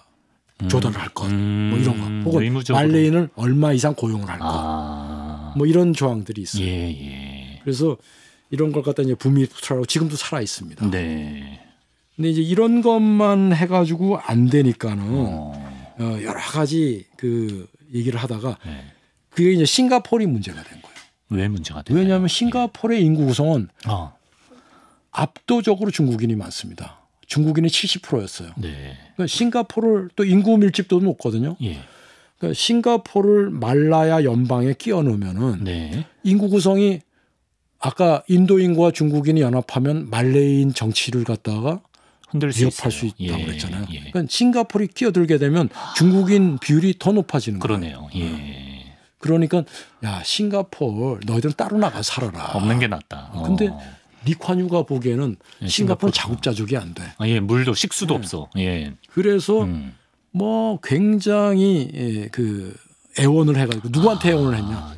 A: 음. 조달을 할 것, 음. 뭐 이런 거, 음. 혹은 의무적으로. 말레이는
B: 얼마 이상 고용을 할 것, 아. 뭐 이런 조항들이 있어요. 예, 예. 그래서 이런 걸 갖다 이제 부미투라고 지금도 살아 있습니다. 네. 근데 이제 이런 것만 해가지고 안 되니까는 어. 어, 여러 가지 그 얘기를 하다가 네. 그게 이제 싱가포르이 문제가 된 거예요. 왜 문제가 되요 왜냐하면 싱가포르의 인구 구성은 어. 압도적으로 중국인이 많습니다. 중국인이 70%였어요. 네. 그러니까 싱가포르또 인구 밀집도 높거든요. 예. 그러니까 싱가포르를 말라야 연방에 끼어놓으면은 네. 인구 구성이 아까 인도 인구와 중국인이 연합하면 말레이인 정치를 갖다가 흔들 수 위협할 수 있다고 예, 그랬잖아요. 예. 그러니까 싱가포르 끼어들게 되면 아. 중국인 비율이 더 높아지는 그러네요. 거예요.
A: 예. 음.
B: 그러니까 야 싱가포르 너희들은 따로 나가 살아라. 없는 게 낫다. 어. 근데 어. 리콴유가 보기에는 예, 싱가포르 자급자족이 안 돼.
A: 아, 예, 물도 식수도 예. 없어. 예.
B: 그래서 음. 뭐 굉장히 예, 그 애원을 해가지고 누구한테 아. 애원을 했냐?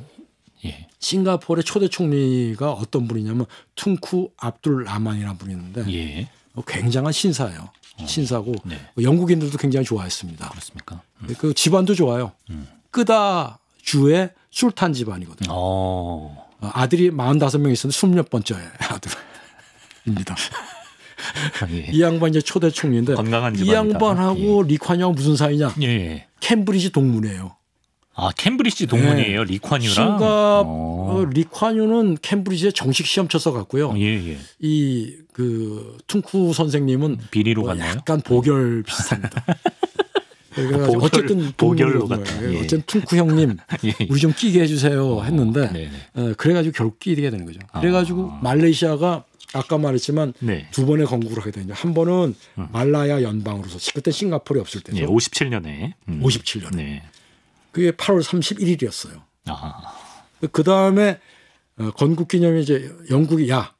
B: 예. 싱가포르의 초대 총리가 어떤 분이냐면 퉁쿠 압둘 라만이라는 분이 있는데 예. 굉장한 신사예요. 어. 신사고 네. 영국인들도 굉장히 좋아했습니다. 그렇습니까? 음. 그 집안도 좋아요. 음. 끄다 주의 술탄 집안이거든요. 오. 어. 어, 아들이 45명 있었는데 26번째 아들입니다. 아, 예. 이 양반 이제 초대 총리인데 건강한
A: 이 양반하고
B: 예. 리콰유하고 무슨 사이냐? 예, 예. 캠브리지 동문이에요. 아
A: 캠브리지 동문이에요 네. 리콰유랑 싱가
B: 어, 리콴유는 캠브리지에 정식 시험 쳐서 갔고요. 예, 이그 퉁쿠 선생님은 비리로 뭐 갔나요? 약간 보결 비슷합니다. (laughs) 그러니까 보결, 어쨌든 보결로 같다. 네, 예. 어쨌든 퉁쿠 형님 (laughs) 예, 예. 우리 좀 끼게 해주세요 어, 했는데 네, 네. 어, 그래가지고 결국 끼게 되는 거죠. 아. 그래가지고 아. 말레이시아가 아까 말했지만 네. 두 번의 건국을 하게 되죠. 한 번은 음. 말라야 연방으로서 그때 싱가포르에 없을 때죠. 예,
A: 57년에. 음. 57년에. 네.
B: 그게 8월 31일이었어요. 그 다음에 어, 건국 기념이 이제 영국이 야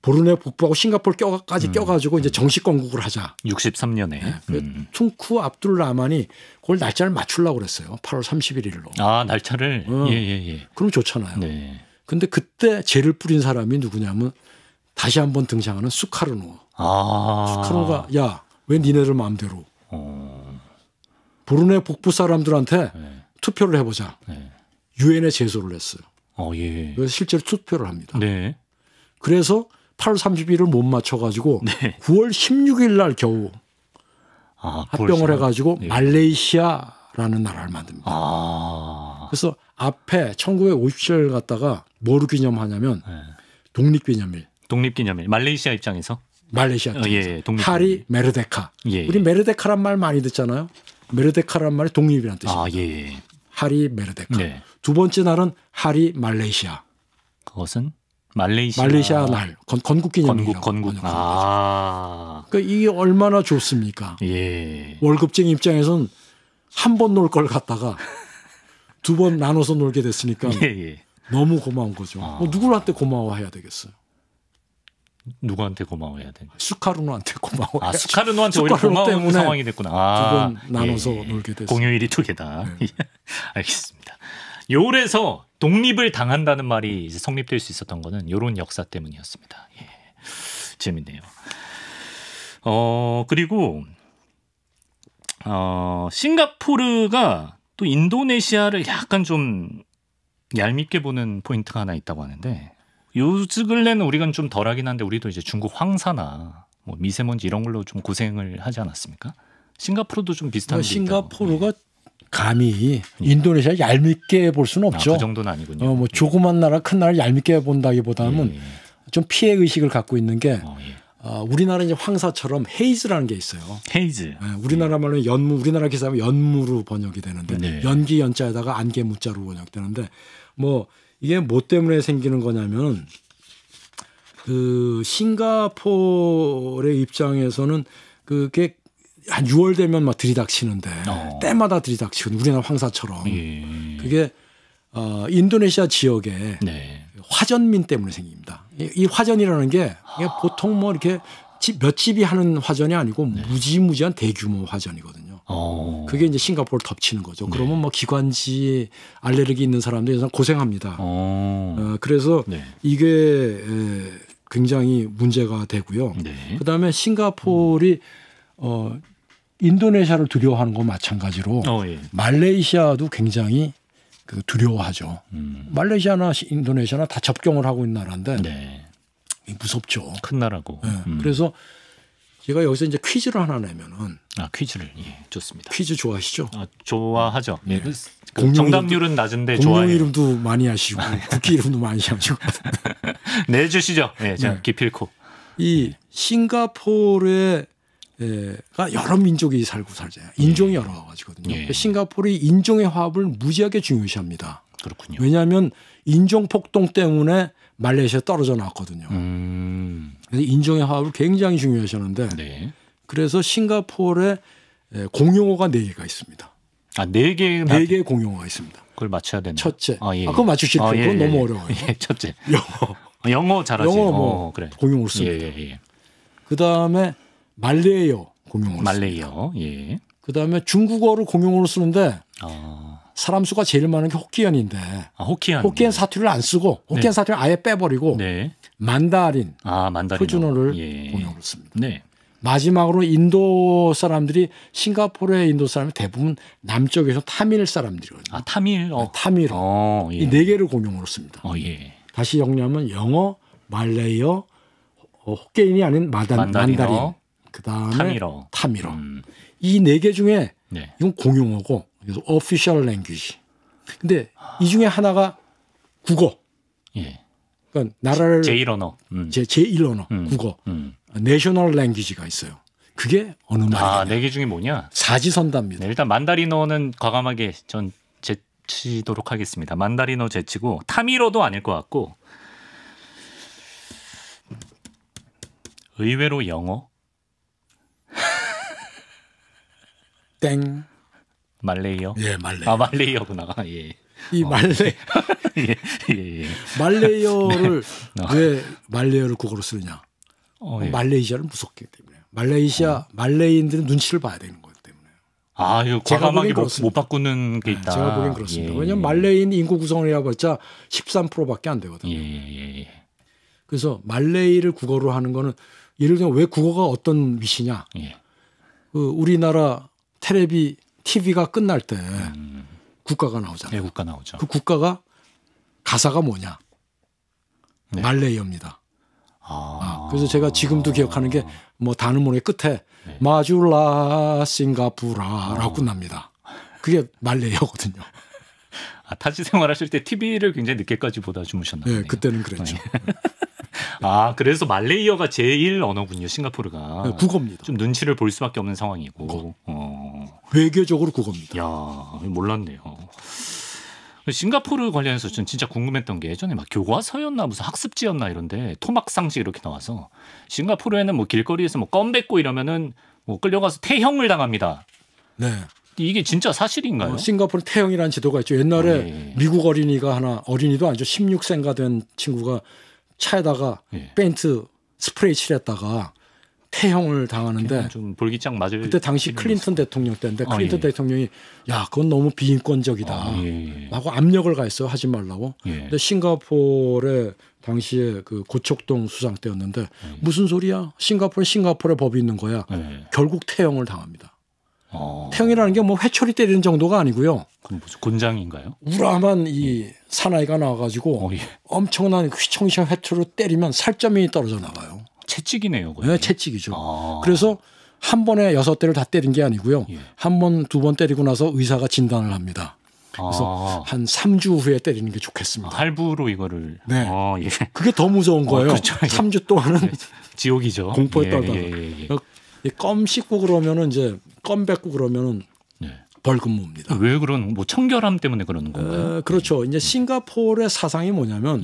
B: 보르네 북부하고 싱가폴 껴까지 음. 껴가지고 이제 음. 정식 건국을 하자. 63년에. 네. 그 음. 퉁쿠 압둘라만이 그걸 날짜를 맞출라고 그랬어요. 8월 31일로.
A: 아 날짜를. 어. 예, 예, 예.
B: 그럼 좋잖아요. 네. 근데 그때 죄를 뿌린 사람이 누구냐면 다시 한번 등장하는 수카르노.
A: 아. 수카르노가
B: 야 왜 니네들 마음대로. 어. 보르네 북부 사람들한테 네. 투표를 해보자. 네. 유엔에 네. 제소를 했어요. 어, 예. 그래서 실제로 투표를 합니다. 네. 그래서 8월 30일을 못 맞춰가지고 네. 9월 16일 날 겨우
A: 아, 합병을
B: 해가지고 예. 말레이시아라는 나라를 만듭니다. 아. 그래서 앞에 1957을 갖다가 뭐를 기념하냐면 예. 네. 독립기념일.
A: 독립기념일. 말레이시아 입장에서? 말레이시아 입장에서. 어, 예, 예 독 하리 메르데카. 예, 예.
B: 우리 메르데카란 말 많이 듣잖아요. 메르데카란 말이 독립이라는
A: 뜻입니다. 아, 하리 메르데카. 네.
B: 두 번째 날은 하리 말레이시아.
A: 그것은 말레이시아, 말레이시아 날
B: 건, 국기념일이라고 건국 건국 아. 그러니까 이게 얼마나 좋습니까? 예. 월급쟁이 입장에선 한번 놀 걸갔다가두 번 나눠서 놀게 됐으니까 예, 예. 너무 고마운 거죠. 아. 뭐 누구한테 고마워해야 되겠어요?
A: 누구한테 고마워해야 되나?
B: 수카르노한테 고마워. 아수카르노한테 오히려 고마운 때문에 상황이 됐구나. 아, 두번 나눠서 예. 예.
A: 놀게 됐어. 공휴일이 두 개다. 네. (laughs) 알겠습니다. 요래서 독립을 당한다는 말이 이제 성립될 수 있었던 거는 요런 역사 때문이었습니다. 예. 재밌네요. 어 그리고 어 싱가포르가 또 인도네시아를 약간 좀 얄밉게 보는 포인트가 하나 있다고 하는데 요즈글래는 우리가 좀 덜하긴 한데 우리도 이제 중국 황사나 뭐 미세먼지 이런 걸로 좀 고생을 하지 않았습니까? 싱가포르도 좀 비슷한 게 그러니까 싱가포르가 있다고. 예. 감히 예. 인도네시아
B: 얄밉게 볼 수는 아, 없죠. 아, 그 정도는 아니군요. 어, 뭐 예. 조그만 나라 큰 나라 를 얄밉게 본다기보다는 예, 예. 좀 피해 의식을 갖고 있는 게 어, 예. 어, 우리나라 이제 황사처럼 헤이즈라는 게 있어요. 헤이즈. 네, 우리나라 말로 연무, 우리나라 기사하면 연무로 번역이 되는데 네. 연기 연자에다가 안개 무자로 번역되는데 뭐 이게 뭐 때문에 생기는 거냐면 그 싱가포르의 입장에서는 그게 한 6월 되면 막 들이닥치는데 어. 때마다 들이닥치고 우리나라 황사처럼 예. 그게 어, 인도네시아 지역에 네. 화전민 때문에 생깁니다. 이, 이 화전이라는 게 하... 아. 보통 뭐 이렇게 집, 몇 집이 하는 화전이 아니고 네. 무지무지한 대규모 화전이거든요. 어... 그게 이제 싱가포르 덮치는 거죠. 네. 그러면 뭐 기관지 알레르기 있는 사람들 이상 고생합니다. 어... 어 그래서 네. 이게 에, 굉장히 문제가 되고요. 네. 그다음에 싱가포르이 음... 어, 인도네시아를 두려워하는 거 마찬가지로 어, 예. 말레이시아도 굉장히 그 두려워하죠. 음. 말레이시아나 인도네시아나 다 접경을 하고 있는 나라인데 네. 무섭죠. 큰 나라고. 네. 음. 그래서 제가 여기서 이제 퀴즈를 하나 내면은
A: 아 퀴즈를 예 좋습니다. 퀴즈 좋아하시죠? 아 좋아하죠. 네. 예. 그 공룡 정답률은 낮은데 좋아해요.
B: 이름도 많이 하시고 국기 아, 예. 이름도 많이 하시고 (laughs)
A: 내주시죠. 네, 네, 기필코
B: 이 싱가포르의 가 여러 민족이 살고 살자. 인종이 네. 여러 가지거든요. 예. 싱가포르의 인종의 화합을 무지하게 중요시합니다. 그렇군요. 왜냐하면 인종 폭동 때문에 말레이시아 떨어져 나왔거든요. 음. 그래서 인종의 화합을 굉장히 중요시하는데 네. 그래서 싱가포르에 공용어가 네 개가 있습니다. 아, 네 개. 네 개의 공용어가 있습니다. 그걸
A: 맞춰야 되나? 첫째. 아, 예. 아 그거 맞추실 필요 아, 예, 예. 너무 예.
B: 어려워요. 예, 첫째.
A: (laughs) 영어. 영어 잘하지. 영어 뭐 어, 그래. 공용어 씁니다. 예, 예, 예.
B: 그다음에 말레이어 공용어 말레이어. 예. 그다음에 중국어를 공용어로 쓰는데
A: 아.
B: 사람 수가 제일 많은 게 호키안인데 아, 호키안. 호키안 사투리를 안 쓰고 네. 호키안 네. 사투리를 아예 빼버리고 네. 만다린 아, 만다린 표준어를 예. 공용어로 씁니다. 네. 마지막으로 인도 사람들이 싱가포르의 인도 사람이 대부분 남쪽에서 타밀 사람들이거든요. 아 타밀, 네, 어. 타밀. 어, 예. 이네 개를 공용어로 씁니다. 어, 예. 다시 정리하면 영어, 말레이어, 어, 호케인이 아닌 마단, 만다린어, 만다린 그다음에 타미러. 타미러. 음. 이네 개 중에 네. 이건 공용어고 그래서 official language. 근데 아. 이 중에 하나가 국어. 예. 그러니까 나라를 제1 언어. 음. 제 제일 언어 음. 국어. 음. n g u a g e 가 있어요. 그게 어느 아, 말이냐?
A: 아, 네 네개 중에 뭐냐? 사지선답니다. 네, 일단 만다리노는 과감하게 전 제치도록 하겠습니다. 만다리노 제치고 타미로도 아닐 것 같고 의외로 영어. 땡. 말레이어 예, 말레이. 아, 말레이어구나. 아, 예.
B: 이 어. 말레 (laughs) 예,
A: 예, 예. 말레이어를 네. 어. 왜
B: 말레이어를 국어로 쓰느냐? 어, 예. 말레이시아를 무섭기 때문에 말레이시아 어. 말레이인들은 눈치를 봐야 되는 거기 때문에
A: 아 이거 과감하게 못, 못, 바꾸는 게 있다. 제가 보기엔 그렇습니다. 예.
B: 왜냐하면 예. 말레이인 인구 구성이라고 했자 13%밖에 안 되거든요. 예, 예, 예. 그래서 말레이를 국어로 하는 거는 예를 들면 왜 국어가 어떤 위시냐? 그 우리나라 테레비 TV가 끝날 때 음. 국가가 나오잖아요. 네, 국가 나오죠. 그 국가가 가사가 뭐냐? 네. 말레이어입니다. 아. 아, 그래서 제가 지금도 기억하는 게뭐 단음 모의 끝에 네. 마줄라 싱가푸라라고 아. 어. 끝납니다. 그게 말레이어거든요.
A: 아, 타지 생활하실 때 TV를 굉장히 늦게까지 보다 주무셨나 요 네, 그때는 그랬죠. 네. 아, 그래서 말레이어가 제일 언어군요. 싱가포르가. 네, 국어입니다. 좀 눈치를 볼 수밖에 없는 상황이고. 어. 외교적으로 그겁니다. 야 몰랐네요. 싱가포르 관련해서 전 진짜 궁금했던 게 예전에 막 교과서였나 무슨 학습지였나 이런데 토막 상식 이렇게 나와서 싱가포르에는 뭐 길거리에서 뭐 껌 뱉고 이러면은 뭐 끌려가서 태형을 당합니다. 네. 이게 진짜 사실인가요? 어,
B: 싱가포르 태형이라는 제도가 있죠. 옛날에 네. 미국 어린이가 하나 어린이도 아니죠. 16세인가 된 친구가 차에다가 네. 예. 페인트 스프레이 칠했다가 태형을 당하는데
A: 좀 볼기짝 맞을 그때
B: 당시 클린턴 대통령 때인데 아, 클린턴 아, 예. 대통령이 야 그건 너무 비인권적이다라고 아, 예. 예. 압력을 가했어요 하지 말라고. 예. 근데 싱가포르의 당시에 그 고척동 수상 때였는데 예. 무슨 소리야? 싱가포르 싱가포르에 법이 있는 거야. 예. 결국 태형을 당합니다. 어. 태형이라는 게 뭐 회초리 때리는 정도가 아니고요. 그럼 무슨
A: 곤장인가요?
B: 우람한 이 예. 사나이가 나와가지고 어, 예. 엄청난 휘청시청 회초로 리 때리면 살점이 떨어져 나가요. 채찍이네요. 거의. 네, 채찍이죠. 아. 그래서 한 번에 여섯 대를 다 때린 게 아니고요. 예. 한 번, 두 번 때리고 나서 의사가 진단을 합니다.
A: 그래서
B: 아. 한 3주 후에 때리는 게 좋겠습니다.
A: 아, 할부로 이거를.
B: 네. 아, 예. 그게 더 무서운 아, 거예요. 어, 그렇죠. 3주 예. 동안은 (laughs)
A: 지옥이죠. 공포에 예, 떨다. 예, 예, 예
B: 그러니까 껌 씻고 그러면은 이제 껌 뱉고 그러면은 네. 벌금무입니다.
A: 왜 그런 뭐 청결함 때문에 그러는 건가요?
B: 에, 어, 그렇죠. 이제 싱가포르의 사상이 뭐냐면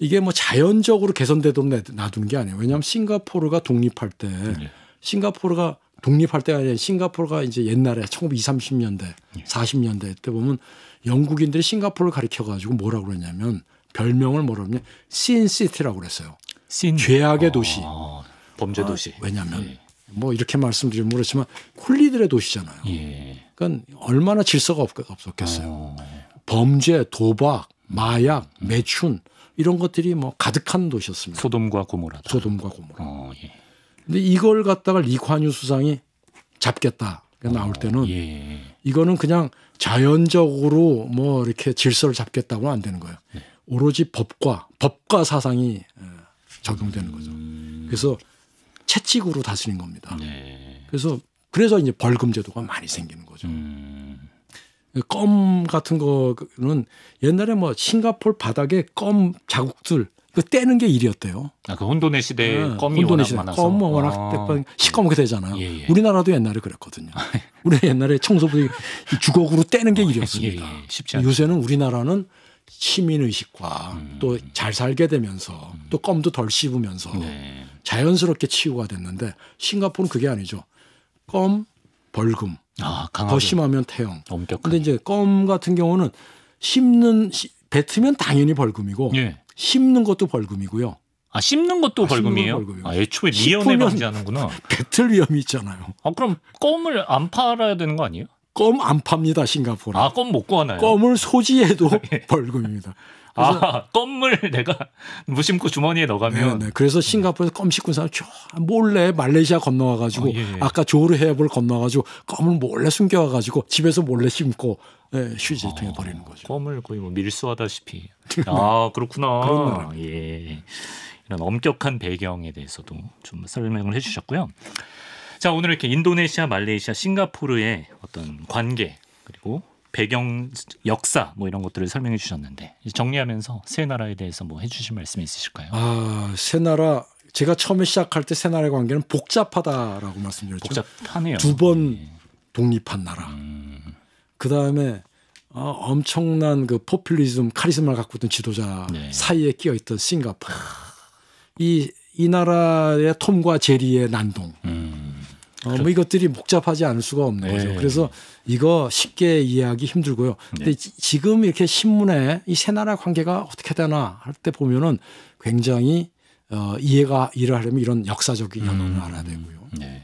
B: 이게 뭐 자연적으로 개선되던록 놔둔 게 아니에요. 왜냐하면 싱가포르가 독립할 때 예. 싱가포르가 독립할 때가 아니라 싱가포르가 이제 옛날에 1920, 30년대, 예. 40년대 때 보면 영국인들이 싱가포르를 가리켜 가지고 뭐라고 그러냐면 별명을 뭐라 그러냐 면씬시티라고 그랬어요. 신 죄악의 아, 도시. 범죄 아, 도시. 아, 왜냐면 예. 뭐 이렇게 말씀드리면 모르지만 콜리들의 도시잖아요. 그러니까 얼마나 질서가 없, 없었겠어요. 아, 범죄, 도박, 마약, 매춘 이런 것들이 뭐 가득한 도시였습니다. 소돔과 고모라. 소돔과 고모라. 어, 예. 근데 이걸 갖다가 리관유 수상이 잡겠다. 어, 나올 때는 어, 예. 이거는 그냥 자연적으로 뭐 이렇게 질서를 잡겠다고는 안 되는 거예요. 네. 오로지 법과 법과 사상이 예, 적용되는 거죠. 음. 그래서 채찍으로 다스린 겁니다. 네. 그래서 그래서 이제 벌금 제도가 많이 생기는 거죠. 음. 껌 같은 거는 옛날에 뭐 싱가폴 바닥에 껌 자국들 그 떼는 게 일이었대요.
A: 아, 그 혼돈의 시대 네, 껌이 혼돈의 시대. 많아서. 껌 워낙 아.
B: 시커멓게 되잖아요. 예, 예. 우리나라도 옛날에 그랬거든요. (laughs) 우리 옛날에 청소부이 주걱으로 떼는 게 일이었습니다. 예, 예, 예. 쉽지 요새는 우리나라는 시민의식과 음. 또잘 살게 되면서 음. 또 껌도 덜 씹으면서 네. 자연스럽게 치유가 됐는데 싱가포르는 그게 아니죠. 껌, 벌금, 아, 더 심하면 태형. 엄격 근데 이제 껌 같은 경우는 씹는 뱉으면 당연히 벌금이고 예. 씹는 것도 벌금이고요. 아 씹는
A: 것도 아, 벌금이에요? 벌금이에아 애초에 미연에 방지하는구나.
B: (laughs) 뱉을 위험이 있잖아요. 아 그럼 껌을 안 팔아야 되는 거 아니에요? 껌 안 팝니다 싱가포르. 아껌 못 구하나요? 껌을 소지해도 (laughs) 예. 벌금입니다. 아 (laughs)
A: 껌을 내가 무심코 주머니에 넣어가면. 네네. 네.
B: 그래서 싱가포르에서 껌 씻고 사람 쭉 몰래 말레이시아 건너와가지고 어, 예. 아까 조르 해협을 건너와가지고 껌을 몰래 숨겨와가지고 집에서 몰래 심고 예, 휴지통에 아, 버리는
A: 거죠. 껌을 거의 뭐 밀수하다시피. 네. 아 그렇구나. 예. 이런 엄격한 배경에 대해서도 좀 설명을 해주셨고요. 자 오늘 이렇게 인도네시아, 말레이시아, 싱가포르의 어떤 관계 그리고 배경 역사 뭐 이런 것들을 설명해 주셨는데 정리하면서 세 나라에 대해서 뭐 해주신 말씀이 있으실까요?
B: 아세 나라 제가 처음에 시작할 때 세 나라의 관계는 복잡하다라고 말씀드렸죠. 복잡하네요. 두번 예. 독립한 나라. 음. 그 다음에 어, 엄청난 그 포퓰리즘 카리스마를 갖고 있던 지도자 네. 사이에 끼어 있던 싱가포르. 이 이 나라의 톰과 제리의 난동. 음. 어, 뭐 이것들이 복잡하지 않을 수가 없는 네. 거죠. 그래서 이거 쉽게 이해하기 힘들고요. 근데 네. 지금 이렇게 신문에 이 세 나라 관계가 어떻게 되나 할 때 보면은 굉장히 어, 이해가 일을 하려면 이런 역사적인 연원을 음. 알아야 되고요. 네.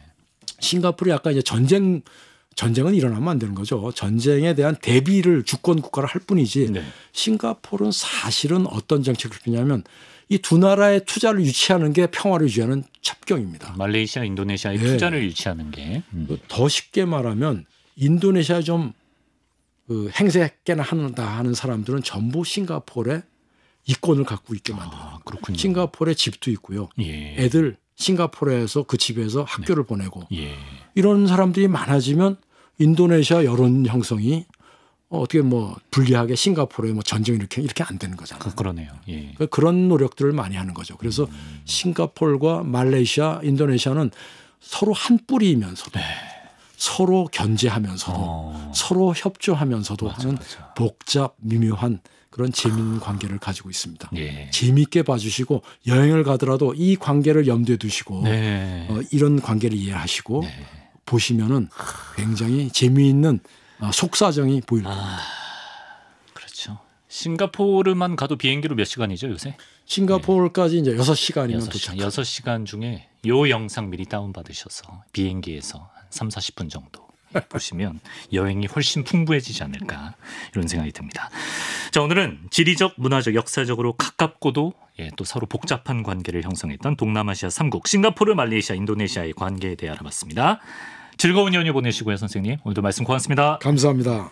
B: 싱가포르 약간 이제 전쟁 전쟁은 일어나면 안 되는 거죠. 전쟁에 대한 대비를 주권 국가를 할 뿐이지 네. 싱가포르는 사실은 어떤 정책을 피냐면 이두 나라의 투자를 유치하는 게 평화를 유지하는 첩경입니다.
A: 말레이시아, 인도네시아의 네. 투자를 유치하는 게. 음. 그 더
B: 쉽게 말하면 인도네시아 좀그 행세 깨나 한다 하는 사람들은 전부 싱가포르에 이권을 갖고 있게 만든다 아, 그렇군요. 싱가포르에 집도 있고요. 예. 애들 싱가포르에서 그 집에서 학교를 네. 보내고 예. 이런 사람들이 많아지면 인도네시아 여론 형성이 어, 떻게뭐 불리하게 싱가포르에 뭐 전쟁 이렇게 이렇게 안 되는 거잖아요. 그, 러네요 예. 그, 그런 노력들을 많이 하는 거죠. 그래서 음. 싱가폴과 말레이시아, 인도네시아는 서로 한 뿌리이면서도 네. 서로 견제하면서도 어. 서로 협조하면서도 맞아, 하는 맞아. 복잡 미묘한 그런 재미있는 관계를 가지고 있습니다. 예. 재미있게 봐주시고 여행을 가더라도 이 관계를 염두에 두시고 네. 어, 이런 관계를 이해하시고 네. 보시면은 굉장히 재미있는 아, 속사정이 보일 아, 겁니다. 아,
A: 그렇죠. 싱가포르만 가도 비행기로 몇 시간이죠 요새? 싱가포르까지 네. 이제 6시간이면 6시간, 도착. 6시간 중에 요 영상 미리 다운 받으셔서 비행기에서 한 3, 40분 정도 (laughs) 보시면 여행이 훨씬 풍부해지지 않을까 이런 생각이 듭니다. 자 오늘은 지리적, 문화적, 역사적으로 가깝고도 예, 또 서로 복잡한 관계를 형성했던 동남아시아 3국 싱가포르, 말레이시아, 인도네시아의 관계에 대해 알아봤습니다. 즐거운 연휴 보내시고요, 선생님. 오늘도 말씀 고맙습니다. 감사합니다.